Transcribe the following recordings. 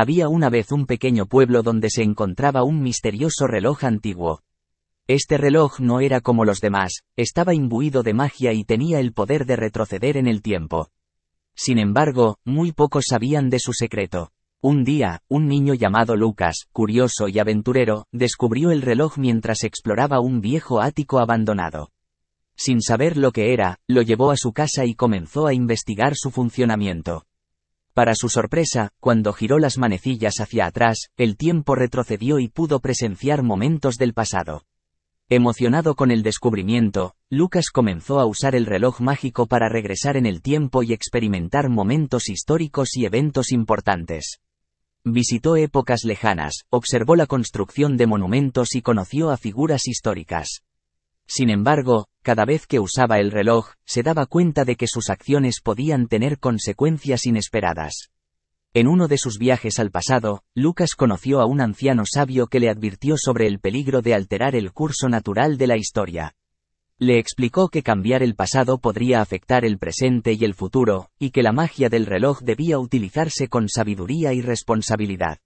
Había una vez un pequeño pueblo donde se encontraba un misterioso reloj antiguo. Este reloj no era como los demás, estaba imbuido de magia y tenía el poder de retroceder en el tiempo. Sin embargo, muy pocos sabían de su secreto. Un día, un niño llamado Lucas, curioso y aventurero, descubrió el reloj mientras exploraba un viejo ático abandonado. Sin saber lo que era, lo llevó a su casa y comenzó a investigar su funcionamiento. Para su sorpresa, cuando giró las manecillas hacia atrás, el tiempo retrocedió y pudo presenciar momentos del pasado. Emocionado con el descubrimiento, Lucas comenzó a usar el reloj mágico para regresar en el tiempo y experimentar momentos históricos y eventos importantes. Visitó épocas lejanas, observó la construcción de monumentos y conoció a figuras históricas. Sin embargo, cada vez que usaba el reloj, se daba cuenta de que sus acciones podían tener consecuencias inesperadas. En uno de sus viajes al pasado, Lucas conoció a un anciano sabio que le advirtió sobre el peligro de alterar el curso natural de la historia. Le explicó que cambiar el pasado podría afectar el presente y el futuro, y que la magia del reloj debía utilizarse con sabiduría y responsabilidad.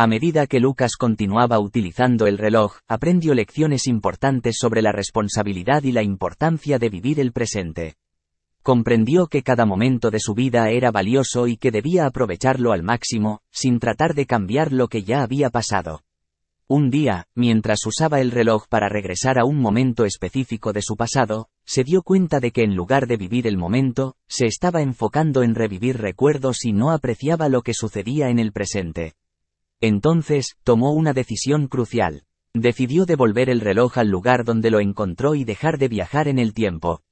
A medida que Lucas continuaba utilizando el reloj, aprendió lecciones importantes sobre la responsabilidad y la importancia de vivir el presente. Comprendió que cada momento de su vida era valioso y que debía aprovecharlo al máximo, sin tratar de cambiar lo que ya había pasado. Un día, mientras usaba el reloj para regresar a un momento específico de su pasado, se dio cuenta de que en lugar de vivir el momento, se estaba enfocando en revivir recuerdos y no apreciaba lo que sucedía en el presente. Entonces, tomó una decisión crucial. Decidió devolver el reloj al lugar donde lo encontró y dejar de viajar en el tiempo.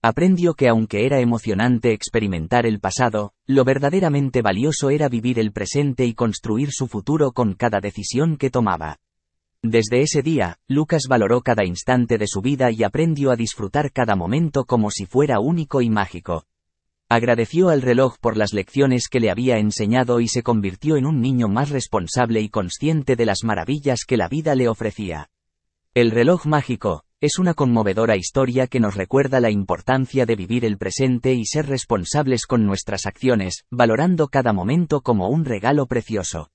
Aprendió que aunque era emocionante experimentar el pasado, lo verdaderamente valioso era vivir el presente y construir su futuro con cada decisión que tomaba. Desde ese día, Lucas valoró cada instante de su vida y aprendió a disfrutar cada momento como si fuera único y mágico. Agradeció al reloj por las lecciones que le había enseñado y se convirtió en un niño más responsable y consciente de las maravillas que la vida le ofrecía. El reloj mágico, es una conmovedora historia que nos recuerda la importancia de vivir el presente y ser responsables con nuestras acciones, valorando cada momento como un regalo precioso.